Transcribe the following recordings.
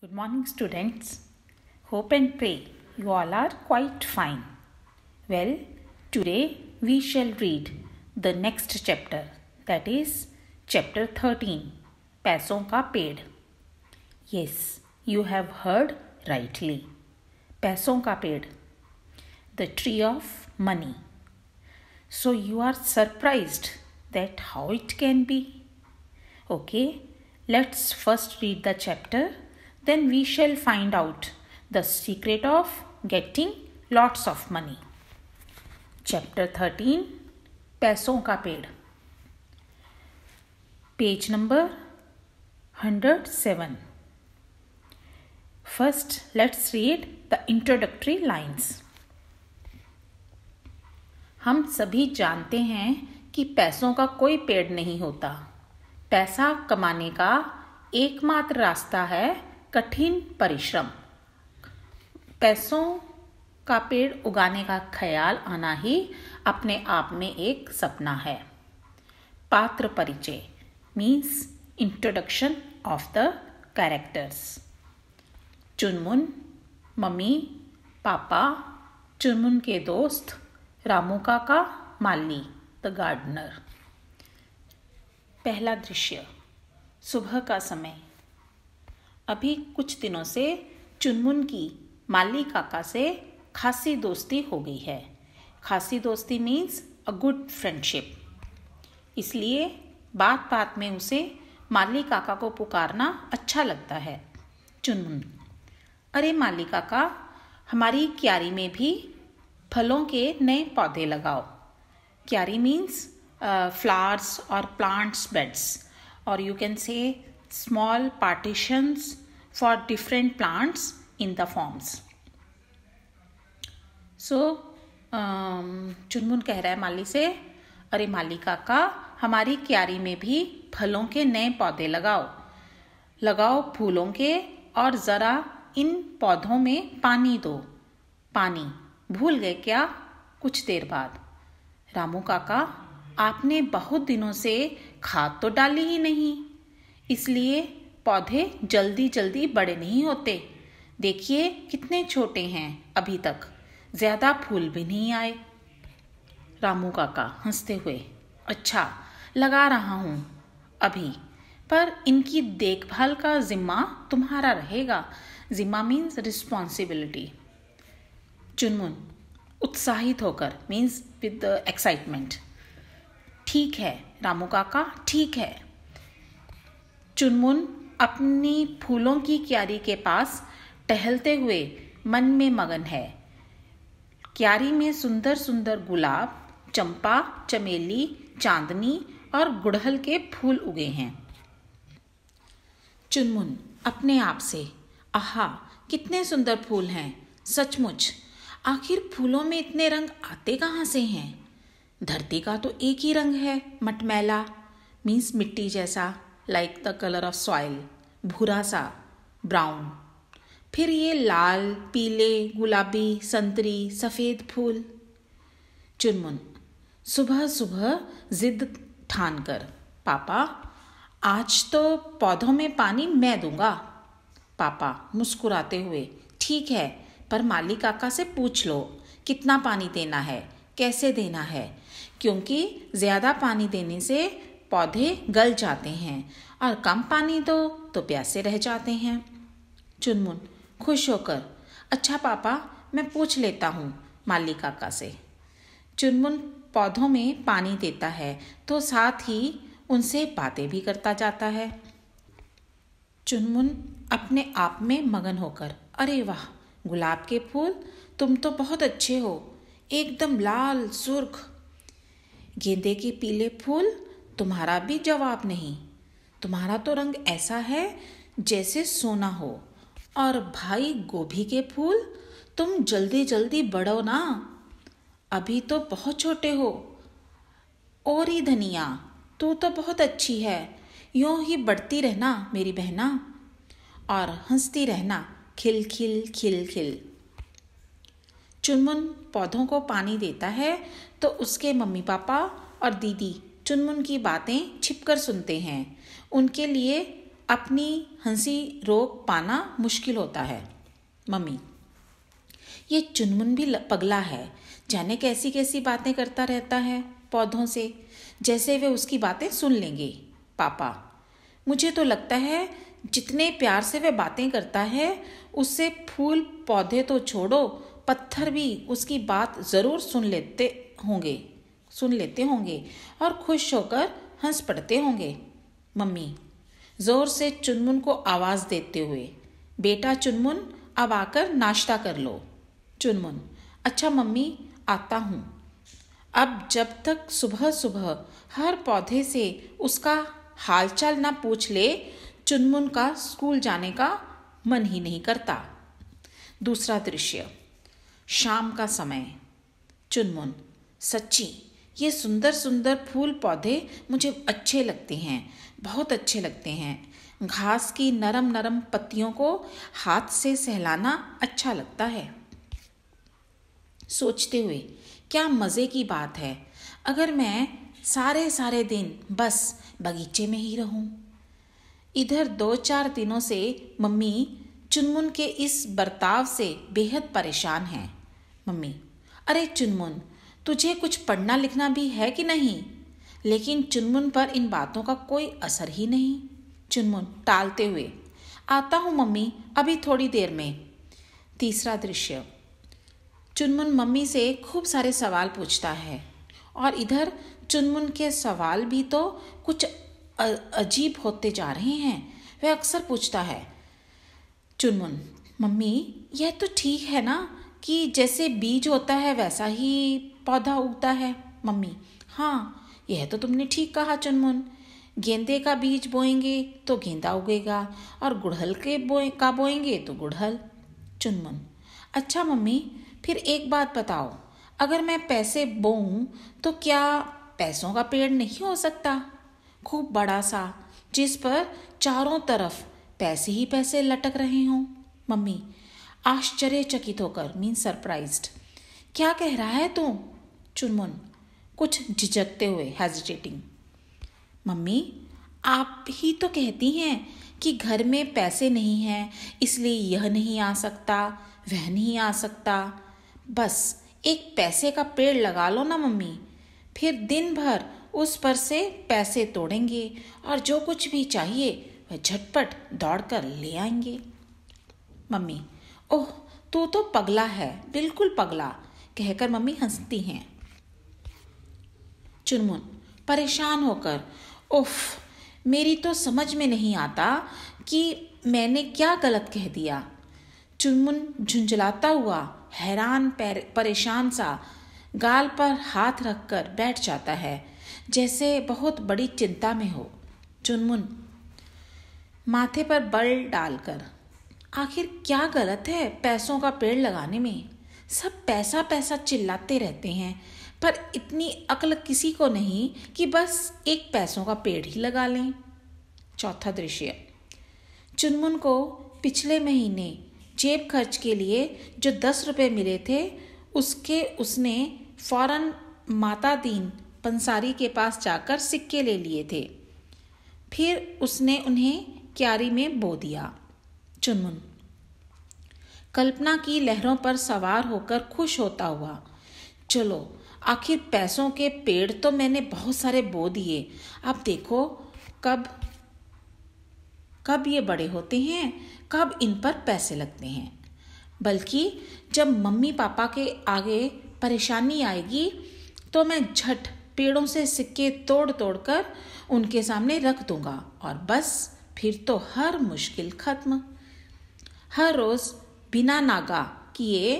Good morning, students. Hope and pray you all are quite fine. Well, today we shall read the next chapter, that is, chapter 13 Paison Ka Ped. Yes, you have heard rightly. Paison Ka Ped, the tree of money. So you are surprised that how it can be. Okay, let's first read the chapter then we shall find out the secret of getting lots of money. Chapter 13 paison ka ped page number 107 First, let's read the introductory lines. हम सभी जानते हैं कि पैसों का कोई पेड़ नहीं होता पैसा कमाने का एकमात्र रास्ता है कठिन परिश्रम पैसों का पेड़ उगाने का ख्याल आना ही अपने आप में एक सपना है पात्र परिचय means introduction of the characters Chunmun mummy पापा चुनमुन के दोस्त रामू काका माली द गार्डनर पहला दृश्य सुबह का समय अभी कुछ दिनों से चुनमुन की माली काका से खासी दोस्ती हो गई है खासी दोस्ती मीन्स अ गुड फ्रेंडशिप इसलिए बात बात में उसे माली काका को पुकारना अच्छा लगता है चुनमुन अरे माली काका हमारी क्यारी में भी फलों के नए पौधे लगाओ क्यारी मीन्स फ्लावर्स uh, और प्लांट्स बेड्स और you can say small partitions for different plants in the forms. So so, um, चुनमुन कह रहा है माली से अरे माली काका हमारी क्यारी में भी फलों के नए पौधे लगाओ लगाओ फूलों के और ज़रा इन पौधों में पानी दो पानी भूल गए क्या कुछ देर बाद रामू काका आपने बहुत दिनों से खाद तो डाली ही नहीं इसलिए पौधे जल्दी जल्दी बड़े नहीं होते देखिए कितने छोटे हैं अभी तक ज़्यादा फूल भी नहीं आए रामू काका हंसते हुए अच्छा लगा रहा हूँ अभी पर इनकी देखभाल का जिम्मा तुम्हारा रहेगा जिम्मा मीन्स रिस्पॉन्सिबिलिटी चुनमुन उत्साहित होकर मीन्स विद एक्साइटमेंट ठीक है रामू काका ठीक है चुनमुन अपनी फूलों की क्यारी के पास टहलते हुए मन में मगन है क्यारी में सुंदर सुंदर गुलाब चंपा चमेली चांदनी और गुड़हल के फूल उगे हैं चुनमुन अपने आप से आहा कितने सुंदर फूल हैं सचमुच आखिर फूलों में इतने रंग आते कहाँ से हैं धरती का तो एक ही रंग है मटमैला मीन्स मिट्टी जैसा like the colour of soil भूरा सा ब्राउन फिर ये लाल पीले गुलाबी संतरी सफ़ेद फूल चुनमुन सुबह सुबह जिद ठान कर पापा आज तो पौधों में पानी मैं दूंगा पापा मुस्कुराते हुए ठीक है पर मालिक काका से पूछ लो कितना पानी देना है कैसे देना है क्योंकि ज़्यादा पानी देने से पौधे गल जाते हैं और कम पानी दो तो प्यासे रह जाते हैं चुनमुन खुश होकर अच्छा पापा मैं पूछ लेता हूँ माली काका से चुनमुन पौधों में पानी देता है तो साथ ही उनसे बातें भी करता जाता है चुनमुन अपने आप में मगन होकर अरे वाह गुलाब के फूल तुम तो बहुत अच्छे हो एकदम लाल सुर्ख गेंदे के पीले फूल तुम्हारा भी जवाब नहीं तुम्हारा तो रंग ऐसा है जैसे सोना हो और भाई गोभी के फूल तुम जल्दी जल्दी बढ़ो ना अभी तो बहुत छोटे हो और ही धनिया तू तो बहुत अच्छी है यूं ही बढ़ती रहना मेरी बहना और हंसती रहना खिल खिल खिल खिल चुनमुन पौधों को पानी देता है तो उसके मम्मी पापा और दीदी चुनमुन की बातें छिपकर सुनते हैं उनके लिए अपनी हंसी रोक पाना मुश्किल होता है मम्मी ये चुनमुन भी पगला है जाने कैसी कैसी बातें करता रहता है पौधों से जैसे वे उसकी बातें सुन लेंगे पापा मुझे तो लगता है जितने प्यार से वह बातें करता है उससे फूल पौधे तो छोड़ो पत्थर भी उसकी बात ज़रूर सुन लेते होंगे सुन लेते होंगे और खुश होकर हंस पड़ते होंगे मम्मी ज़ोर से चुनमुन को आवाज़ देते हुए बेटा चुनमुन अब आकर नाश्ता कर लो चुनमुन अच्छा मम्मी आता हूँ अब जब तक सुबह सुबह हर पौधे से उसका हालचाल ना पूछ ले चुनमुन का स्कूल जाने का मन ही नहीं करता दूसरा दृश्य शाम का समय चुनमुन सच्ची ये सुंदर सुंदर फूल पौधे मुझे अच्छे लगते हैं बहुत अच्छे लगते हैं घास की नरम नरम पत्तियों को हाथ से सहलाना अच्छा लगता है सोचते हुए क्या मज़े की बात है अगर मैं सारे सारे दिन बस बगीचे में ही रहूं। इधर दो चार दिनों से मम्मी चुनमुन के इस बर्ताव से बेहद परेशान हैं मम्मी अरे चुनमुन तुझे कुछ पढ़ना लिखना भी है कि नहीं लेकिन चुनमुन पर इन बातों का कोई असर ही नहीं चुनमुन टालते हुए आता हूँ मम्मी अभी थोड़ी देर में तीसरा दृश्य चुनमुन मम्मी से खूब सारे सवाल पूछता है और इधर चुनमुन के सवाल भी तो कुछ अजीब होते जा रहे हैं वह अक्सर पूछता है चुनमुन मम्मी यह तो ठीक है ना कि जैसे बीज होता है वैसा ही पौधा उगता है मम्मी हाँ यह तो तुमने ठीक कहा चुनमुन गेंदे का बीज बोएंगे तो गेंदा उगेगा और गुड़हल के बोए का बोएंगे तो गुड़हल चुनमुन अच्छा मम्मी फिर एक बात बताओ अगर मैं पैसे बोऊं तो क्या पैसों का पेड़ नहीं हो सकता खूब बड़ा सा जिस पर चारों तरफ पैसे ही पैसे लटक रहे हों मम्मी आश्चर्यचकित होकर मीन सरप्राइज्ड क्या कह रहा है तू चुनमुन कुछ झिझकते हुए हेजिटेटिंग मम्मी आप ही तो कहती हैं कि घर में पैसे नहीं हैं इसलिए यह नहीं आ सकता वह नहीं आ सकता बस एक पैसे का पेड़ लगा लो ना मम्मी फिर दिन भर उस पर से पैसे तोड़ेंगे और जो कुछ भी चाहिए वह झटपट दौड़कर ले आएंगे मम्मी ओह तू तो पगला है बिल्कुल पगला कहकर मम्मी हंसती हैं चुनमुन परेशान होकर उफ मेरी तो समझ में नहीं आता कि मैंने क्या गलत कह दिया चुनमुन झुंझलाता हुआ हैरान परेशान सा गाल पर हाथ रखकर बैठ जाता है जैसे बहुत बड़ी चिंता में हो चुनमुन माथे पर बल डालकर आखिर क्या गलत है पैसों का पेड़ लगाने में सब पैसा पैसा चिल्लाते रहते हैं पर इतनी अकल किसी को नहीं कि बस एक पैसों का पेड़ ही लगा लें चौथा दृश्य चुनमुन को पिछले महीने जेब खर्च के लिए जो दस रुपये मिले थे उसके उसने फौरन माता दीन पंसारी के पास जाकर सिक्के ले लिए थे फिर उसने उन्हें क्यारी में बो दिया चुनमुन कल्पना की लहरों पर सवार होकर खुश होता हुआ चलो आखिर पैसों के पेड़ तो मैंने बहुत सारे बो दिए अब देखो कब कब ये बड़े होते हैं कब इन पर पैसे लगते हैं बल्कि जब मम्मी पापा के आगे परेशानी आएगी तो मैं झट पेड़ों से सिक्के तोड़ तोड़ कर उनके सामने रख दूंगा और बस फिर तो हर मुश्किल खत्म हर रोज़ बिना नागा किए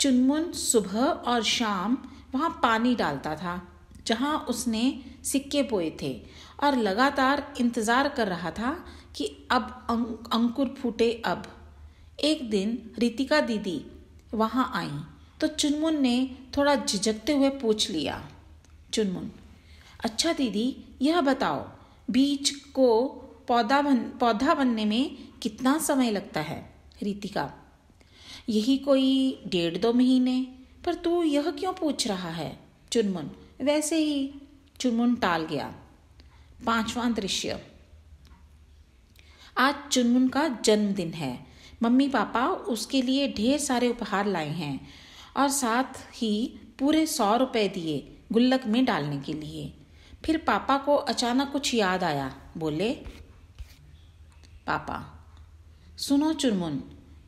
चुनमुन सुबह और शाम वहाँ पानी डालता था जहाँ उसने सिक्के बोए थे और लगातार इंतज़ार कर रहा था कि अब अं-, अंकुर फूटे अब एक दिन रितिका दीदी वहाँ आई तो चुनमुन ने थोड़ा झिझकते हुए पूछ लिया चुनमुन अच्छा दीदी यह बताओ बीज को पौधा बन पौधा बनने में कितना समय लगता है रितिका यही कोई डेढ़ दो महीने पर तू यह क्यों पूछ रहा है चुनमुन वैसे ही चुनमुन टाल गया पांचवा दृश्य आज चुनमुन का जन्मदिन है मम्मी पापा उसके लिए ढेर सारे उपहार लाए हैं और साथ ही पूरे सौ रुपए दिए गुल्लक में डालने के लिए फिर पापा को अचानक कुछ याद आया बोले पापा सुनो चुनमुन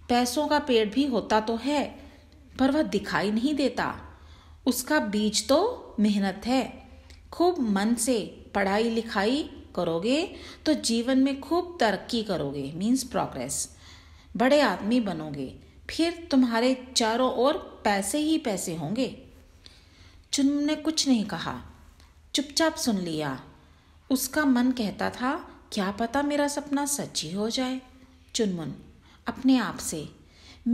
पैसों का पेड़ भी होता तो है पर वह दिखाई नहीं देता उसका बीज तो मेहनत है खूब मन से पढ़ाई लिखाई करोगे तो जीवन में खूब तरक्की करोगे मीन्स प्रोग्रेस बड़े आदमी बनोगे फिर तुम्हारे चारों ओर पैसे ही पैसे होंगे चुन ने कुछ नहीं कहा चुपचाप सुन लिया उसका मन कहता था क्या पता मेरा सपना सच्ची हो जाए चुनमुन अपने आप से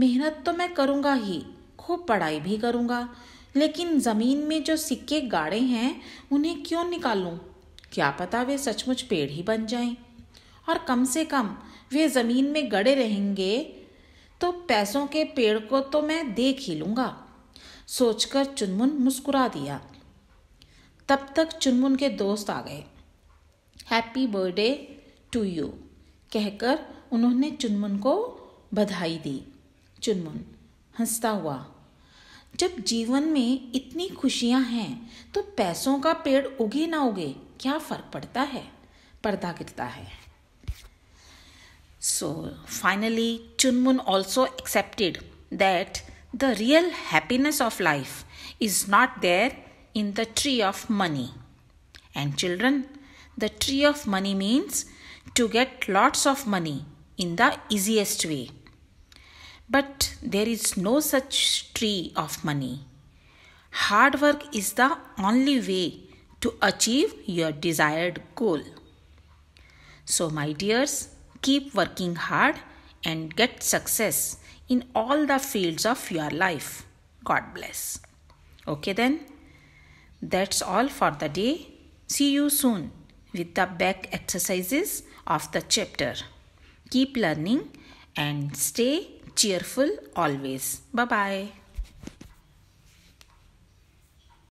मेहनत तो मैं करूँगा ही खूब पढ़ाई भी करूँगा लेकिन ज़मीन में जो सिक्के गाड़े हैं उन्हें क्यों निकालूं? क्या पता वे सचमुच पेड़ ही बन जाएं? और कम से कम वे ज़मीन में गड़े रहेंगे तो पैसों के पेड़ को तो मैं देख ही लूँगा सोचकर चुनमुन मुस्कुरा दिया तब तक चुनमुन के दोस्त आ गए हैप्पी बर्थडे टू यू कहकर उन्होंने चुनमुन को बधाई दी चुनमुन हंसता हुआ जब जीवन में इतनी खुशियां हैं तो पैसों का पेड़ उगे ना उगे क्या फर्क पड़ता है पर्दा गिरता है so finally Chunmun also accepted that the real happiness of life is not there in the tree of money and children the tree of money means to get lots of money in the easiest way But there is no such tree of money. Hard work is the only way to achieve your desired goal. So, my dears, keep working hard and get success in all the fields of your life. God bless. Okay, then, that's all for the day. See you soon with the back exercises of the chapter. Keep learning and stay cheerful always. Bye bye.